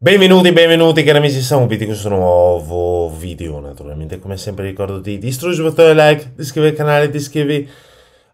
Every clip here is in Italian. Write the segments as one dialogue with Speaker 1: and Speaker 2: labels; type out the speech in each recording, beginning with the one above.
Speaker 1: Benvenuti, benvenuti cari amici, siamo qui di questo nuovo video Naturalmente come sempre ricordo di distruggere il bottone like, di iscrivervi al canale, di iscrivervi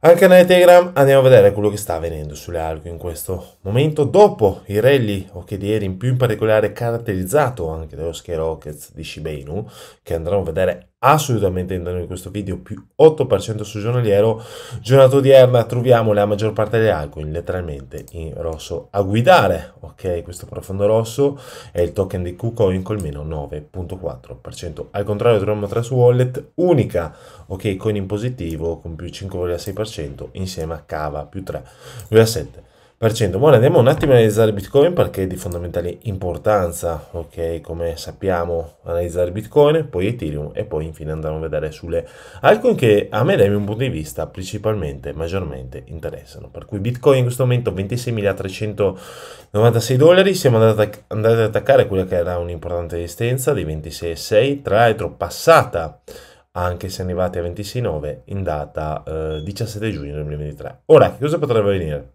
Speaker 1: al canale Telegram Andiamo a vedere quello che sta avvenendo sulle alghe in questo momento Dopo i rally che di ieri in più in particolare caratterizzato anche dallo Sky rockets di Shibenu Che andremo a vedere assolutamente entrano di questo video, più 8% su giornaliero, giornata odierna troviamo la maggior parte delle altcoin letteralmente in rosso a guidare, ok questo profondo rosso è il token di KuCoin col meno 9.4%, al contrario troviamo Trust Wallet unica, ok coin in positivo con più 5,6% insieme a Cava più 3,7%. Ma ora andiamo un attimo a analizzare Bitcoin perché è di fondamentale importanza, ok? Come sappiamo, analizzare Bitcoin, poi Ethereum e poi infine andremo a vedere sulle altcoin che a me dal mio punto di vista principalmente, maggiormente interessano. Per cui Bitcoin in questo momento 26.396 dollari, siamo andati ad attaccare quella che era un'importante resistenza di 26,6, tra l'altro passata anche se arrivati a 26,9 in data eh, 17 giugno 2023. Ora, che cosa potrebbe avvenire?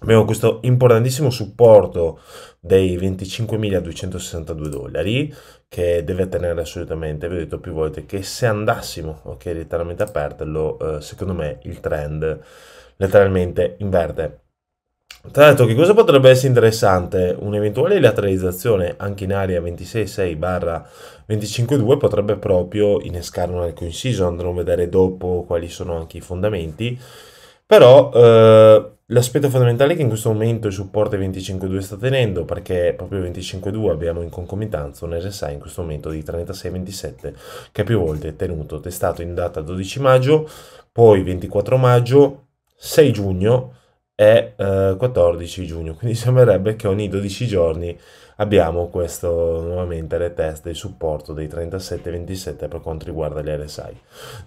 Speaker 1: abbiamo questo importantissimo supporto dei 25.262 dollari che deve tenere assolutamente, vi ho detto più volte che se andassimo ok letteralmente a perderlo eh, secondo me il trend letteralmente inverte
Speaker 2: tra l'altro che cosa potrebbe
Speaker 1: essere interessante? Un'eventuale lateralizzazione anche in area 26.6 barra 25.2 potrebbe proprio innescare un alcune season, andremo a vedere dopo quali sono anche i fondamenti, però eh, L'aspetto fondamentale è che in questo momento il supporto 25.2 sta tenendo perché proprio 25.2 abbiamo in concomitanza un RSI in questo momento di 36.27 che più volte è tenuto testato in data 12 maggio, poi 24 maggio, 6 giugno e eh, 14 giugno. Quindi sembrerebbe che ogni 12 giorni abbiamo questo nuovamente le test del supporto dei 37-27 per quanto riguarda gli RSI.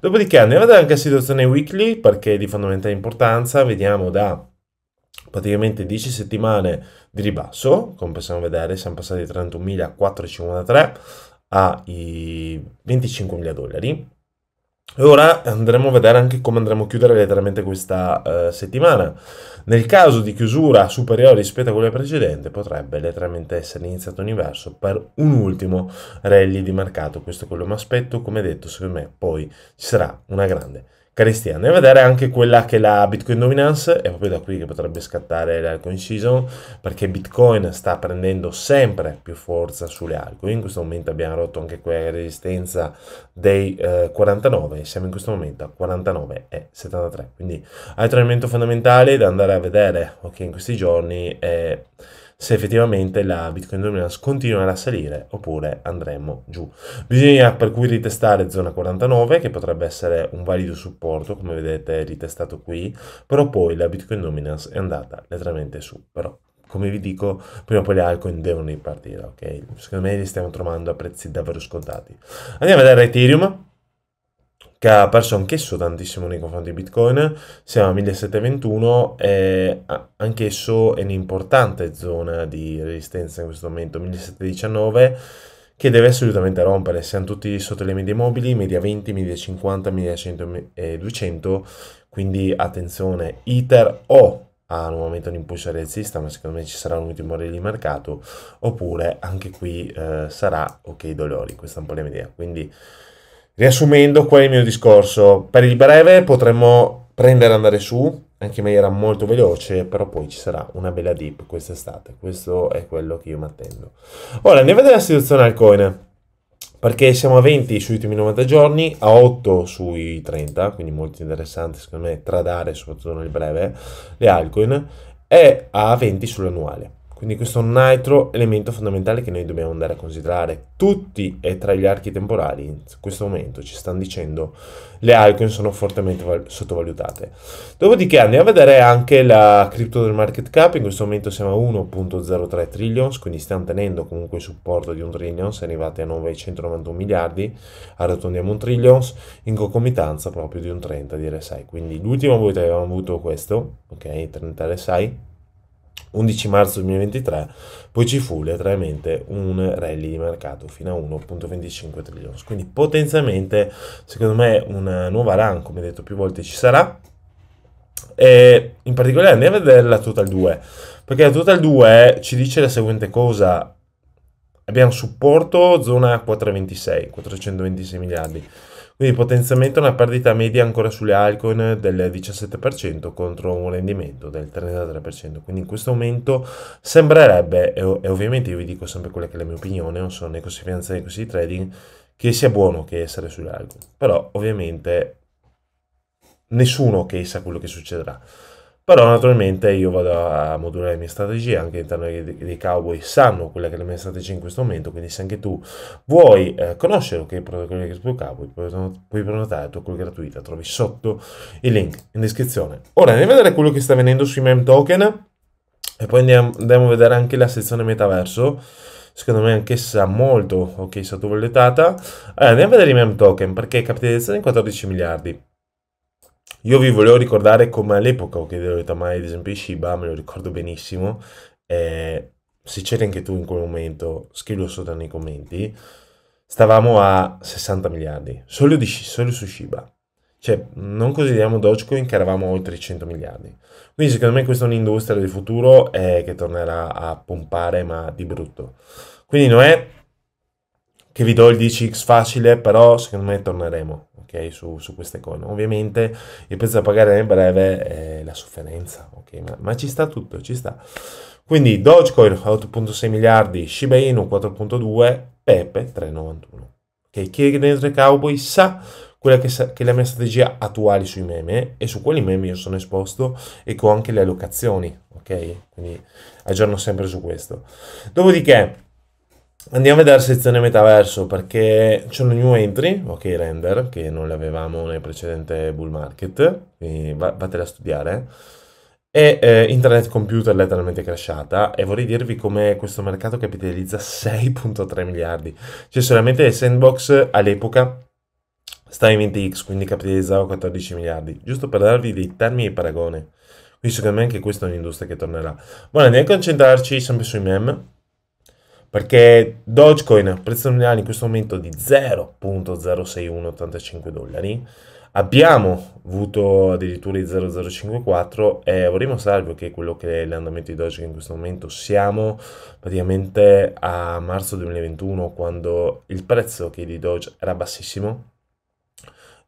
Speaker 1: Dopodiché andiamo anche a situazione weekly perché è di fondamentale importanza, vediamo da praticamente 10 settimane di ribasso, come possiamo vedere siamo passati da 31.453 ai 25.000 dollari. E ora andremo a vedere anche come andremo a chiudere letteralmente questa eh, settimana. Nel caso di chiusura superiore rispetto a quella precedente, potrebbe letteralmente essere iniziato un inverso per un ultimo rally di mercato. Questo è quello che mi aspetto. Come detto, secondo me poi ci sarà una grande cristiana e vedere anche quella che la Bitcoin dominance è proprio da qui che potrebbe scattare l'alcoin season perché Bitcoin sta prendendo sempre più forza sulle altcoin in questo momento abbiamo rotto anche quella resistenza dei eh, 49 siamo in questo momento a 49,73 quindi altro elemento fondamentale da andare a vedere ok in questi giorni è se effettivamente la Bitcoin dominance continuerà a salire oppure andremo giù. Bisogna per cui ritestare zona 49 che potrebbe essere un valido supporto come vedete ritestato qui, però poi la Bitcoin dominance è andata letteralmente su, però come vi dico, prima o poi le altcoin devono ripartire, ok? Secondo me li stiamo trovando a prezzi davvero scontati. Andiamo a vedere Ethereum che ha perso anch'esso tantissimo nei confronti di Bitcoin, siamo a 1721 e anch'esso è un'importante zona di resistenza in questo momento, 1719 che deve assolutamente rompere, siamo tutti sotto le medie mobili, media 20, media 50, media 100 e 200, quindi attenzione, ITER o ha nuovamente un impulso rialzista, ma secondo me ci sarà un ultimo rally di mercato, oppure anche qui eh, sarà ok dolori, questa è un po' l'idea, quindi Riassumendo il mio discorso, per il breve potremmo prendere e andare su, anche in maniera molto veloce, però poi ci sarà una bella dip quest'estate, questo è quello che io mi attendo. Ora andiamo a vedere la situazione al coin, perché siamo a 20 sui ultimi 90 giorni, a 8 sui 30, quindi molto interessante secondo me tradare soprattutto nel breve le altcoin, e a 20 sull'annuale. Quindi questo è un altro elemento fondamentale che noi dobbiamo andare a considerare. Tutti e tre gli archi temporali in questo momento ci stanno dicendo le icon sono fortemente sottovalutate. Dopodiché andiamo a vedere anche la crypto del market cap, in questo momento siamo a 1.03 trillions, quindi stiamo tenendo comunque il supporto di un trillions, arrivati a 991 miliardi, arrotondiamo un trillions, in concomitanza proprio di un 30 di RSI. Quindi l'ultimo voto avevamo avuto questo, ok, 30 RSI, 11 marzo 2023, poi ci fu letteralmente un rally di mercato fino a 1.25 trilioni. Quindi potenzialmente, secondo me, una nuova run, come detto più volte, ci sarà. E in particolare andiamo a vedere la Total 2, perché la Total 2 ci dice la seguente cosa. Abbiamo supporto zona 426, 426 miliardi. Quindi potenzialmente una perdita media ancora sulle altcoin del 17% contro un rendimento del 33%. Quindi in questo momento sembrerebbe, e, ovviamente io vi dico sempre quella che è la mia opinione, non sono né così finanziario né così trading, che sia buono che essere sulle altcoin. Però ovviamente nessuno che sa quello che succederà. Però naturalmente io vado a modulare le mie strategie, anche all'interno dei, dei cowboy sanno quella che è la mia strategia in questo momento, quindi se anche tu vuoi eh, conoscere che è il protocollo di Expo Cowboy, puoi prenotare la tua call gratuita, trovi sotto il link in descrizione. Ora andiamo a vedere quello che sta venendo sui meme token e poi andiamo, andiamo a vedere anche la sezione metaverso secondo me anch'essa molto ok sottovalutata. Allora, andiamo a vedere i meme token perché capitalizzazione 14 miliardi. Io vi volevo ricordare come all'epoca ho chiedevo Itamai, ad esempio Shiba, me lo ricordo benissimo. Eh, se c'eri anche tu in quel momento, scrivilo sotto nei commenti. Stavamo a 60 miliardi, solo, di, solo su Shiba. Cioè, non consideriamo Dogecoin che eravamo oltre i 100 miliardi. Quindi secondo me questa è un'industria del futuro eh, che tornerà a pompare, ma di brutto. Quindi non è che vi do il 10x facile, però secondo me torneremo okay, su, su, queste cose. Ovviamente il prezzo da pagare nel breve è la sofferenza, okay, ma, ma, ci sta tutto, ci sta. Quindi Dogecoin 8.6 miliardi, Shiba Inu 4.2, Pepe 3.91. Okay, chi è dentro i cowboy sa quella che, è la mia strategia attuale sui meme e su quali meme io sono esposto e con anche le allocazioni, ok? Quindi aggiorno sempre su questo. Dopodiché Andiamo a vedere sezione metaverso perché c'è una new entry, ok render, che non l'avevamo nel precedente bull market, quindi vattene a studiare. E eh, internet computer letteralmente crashata e vorrei dirvi come questo mercato capitalizza 6.3 miliardi. Cioè solamente Sandbox all'epoca stava in 20x, quindi capitalizzava 14 miliardi, giusto per darvi dei termini di paragone. Quindi secondo me anche questa è un'industria che tornerà. Buona, andiamo a concentrarci sempre sui meme perché Dogecoin prezzo nominale in questo momento di 0.06185 dollari abbiamo avuto addirittura i 0054 e vorrei mostrarvi che quello che è l'andamento di Dogecoin in questo momento siamo praticamente a marzo 2021 quando il prezzo che di Doge era bassissimo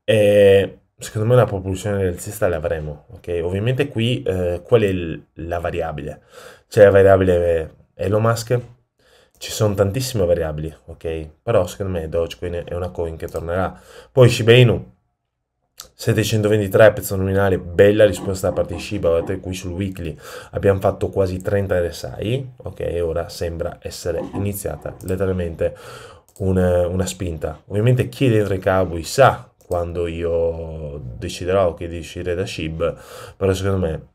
Speaker 1: e secondo me una propulsione rialzista l'avremo ok ovviamente qui eh, qual è la variabile c'è cioè la variabile Elon Musk ci sono tantissime variabili, ok? Però secondo me Dogecoin è una coin che tornerà. Poi Shiba Inu, 723 pezzo nominale, bella risposta da parte di Shiba, guardate qui sul weekly abbiamo fatto quasi 30 RSI, ok? Ora sembra essere iniziata letteralmente una, una spinta. Ovviamente chi è dentro i cowboy sa quando io deciderò che di uscire da SHIB, però secondo me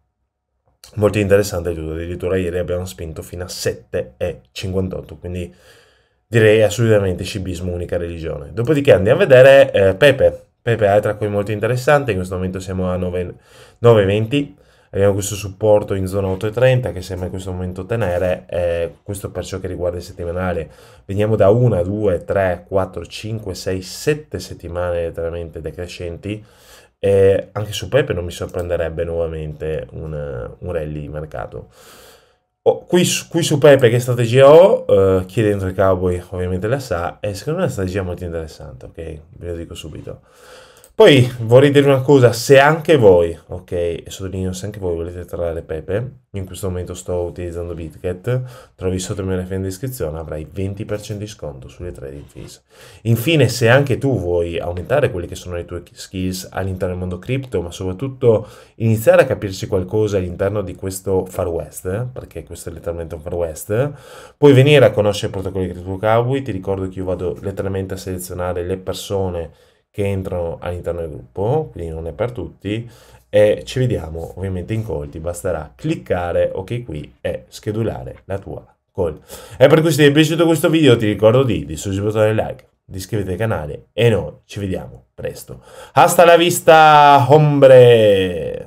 Speaker 1: molto interessante tutto, addirittura ieri abbiamo spinto fino a 7,58, quindi direi assolutamente cibismo unica religione. Dopodiché andiamo a vedere eh, Pepe, Pepe altra qui molto interessante, in questo momento siamo a 9,20, abbiamo questo supporto in zona 8,30 che sembra in questo momento tenere, eh, questo per ciò che riguarda il settimanale, veniamo da 1, 2, 3, 4, 5, 6, 7 settimane letteralmente decrescenti, e anche su Pepe non mi sorprenderebbe nuovamente un, un rally di mercato. Oh, qui, qui, su Pepe che strategia ho, eh, chi è dentro i Cowboy ovviamente la sa, è secondo me una strategia molto interessante, ok? Ve lo dico subito. Poi vorrei dire una cosa, se anche voi, ok, e sottolineo se anche voi volete trarre Pepe, in questo momento sto utilizzando BitGet, trovi sotto il mio link in descrizione, avrai 20% di sconto sulle trading fees. Infine, se anche tu vuoi aumentare quelle che sono le tue skills all'interno del mondo cripto, ma soprattutto iniziare a capirci qualcosa all'interno di questo Far West, perché questo è letteralmente un Far West, puoi venire a conoscere i protocolli Crypto Cowboy, ti ricordo che io vado letteralmente a selezionare le persone che entrano all'interno del gruppo, quindi non è per tutti, e ci vediamo ovviamente in colti, basterà cliccare ok qui e schedulare la tua call. E per cui se ti è piaciuto questo video ti ricordo di, di sul bottone like, di iscriverti al canale e noi ci vediamo presto. Hasta la vista, hombre!